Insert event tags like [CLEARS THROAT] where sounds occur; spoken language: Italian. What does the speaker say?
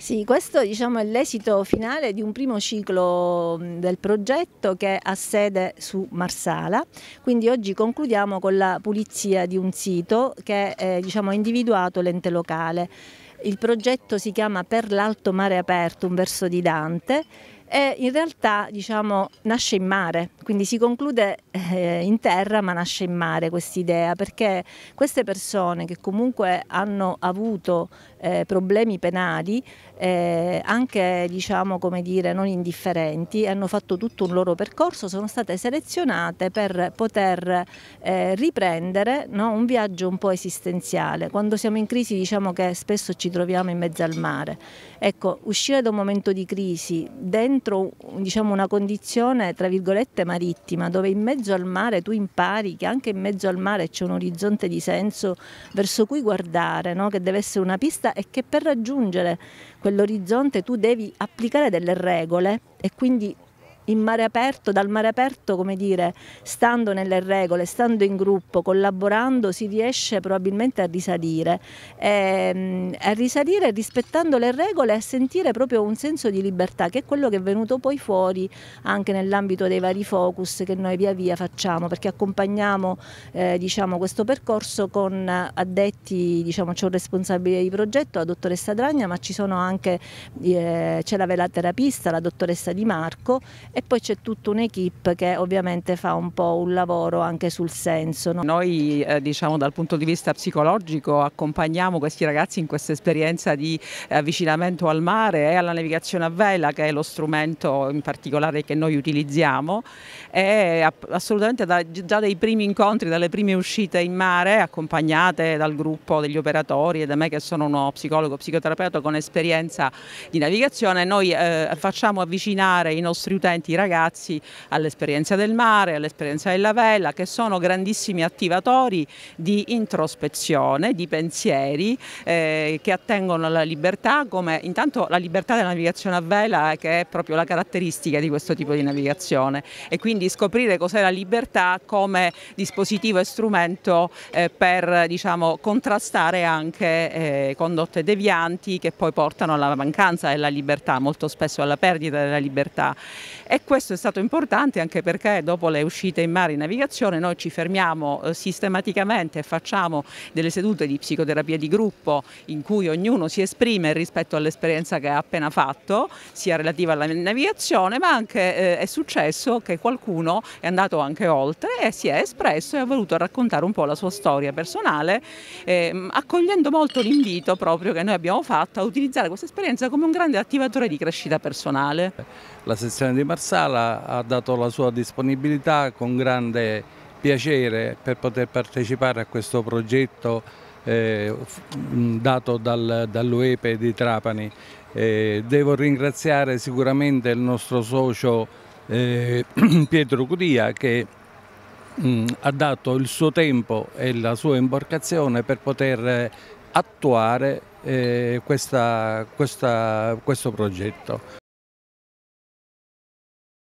Sì, questo diciamo, è l'esito finale di un primo ciclo mm, del progetto che ha sede su Marsala, quindi oggi concludiamo con la pulizia di un sito che eh, diciamo, ha individuato l'ente locale. Il progetto si chiama Per l'alto mare aperto, un verso di Dante e eh, in realtà diciamo, nasce in mare, quindi si conclude eh, in terra ma nasce in mare questa idea perché queste persone che comunque hanno avuto eh, problemi penali eh, anche diciamo come dire non indifferenti hanno fatto tutto un loro percorso sono state selezionate per poter eh, riprendere no, un viaggio un po' esistenziale quando siamo in crisi diciamo che spesso ci troviamo in mezzo al mare ecco uscire da un momento di crisi dentro dentro diciamo, una condizione tra virgolette marittima dove in mezzo al mare tu impari che anche in mezzo al mare c'è un orizzonte di senso verso cui guardare, no? che deve essere una pista e che per raggiungere quell'orizzonte tu devi applicare delle regole e quindi in mare aperto, dal mare aperto, come dire, stando nelle regole, stando in gruppo, collaborando, si riesce probabilmente a risalire, e, ehm, a risalire rispettando le regole e a sentire proprio un senso di libertà, che è quello che è venuto poi fuori anche nell'ambito dei vari focus che noi via via facciamo, perché accompagniamo eh, diciamo, questo percorso con addetti, diciamo, c'è un responsabile di progetto, la dottoressa Dragna, ma ci sono anche, eh, c'è la velaterapista, la dottoressa Di Marco e poi c'è tutta un'equipe che ovviamente fa un po' un lavoro anche sul senso. No? Noi eh, diciamo dal punto di vista psicologico accompagniamo questi ragazzi in questa esperienza di eh, avvicinamento al mare e alla navigazione a vela che è lo strumento in particolare che noi utilizziamo e assolutamente da, già dai primi incontri, dalle prime uscite in mare accompagnate dal gruppo degli operatori e da me che sono uno psicologo, psicoterapeuta con esperienza di navigazione, noi eh, facciamo avvicinare i nostri utenti i ragazzi all'esperienza del mare, all'esperienza della vela, che sono grandissimi attivatori di introspezione, di pensieri eh, che attengono alla libertà, come intanto la libertà della navigazione a vela eh, che è proprio la caratteristica di questo tipo di navigazione e quindi scoprire cos'è la libertà come dispositivo e strumento eh, per diciamo, contrastare anche eh, condotte devianti che poi portano alla mancanza della libertà, molto spesso alla perdita della libertà e questo è stato importante anche perché dopo le uscite in mare in navigazione noi ci fermiamo eh, sistematicamente e facciamo delle sedute di psicoterapia di gruppo in cui ognuno si esprime rispetto all'esperienza che ha appena fatto, sia relativa alla navigazione, ma anche eh, è successo che qualcuno è andato anche oltre e si è espresso e ha voluto raccontare un po' la sua storia personale, eh, accogliendo molto l'invito proprio che noi abbiamo fatto a utilizzare questa esperienza come un grande attivatore di crescita personale. La sezione di Martino Marsala ha dato la sua disponibilità con grande piacere per poter partecipare a questo progetto eh, dato dal, dall'UEPE di Trapani. Eh, devo ringraziare sicuramente il nostro socio eh, [CLEARS THROAT] Pietro Cudia che mh, ha dato il suo tempo e la sua imborcazione per poter eh, attuare eh, questa, questa, questo progetto.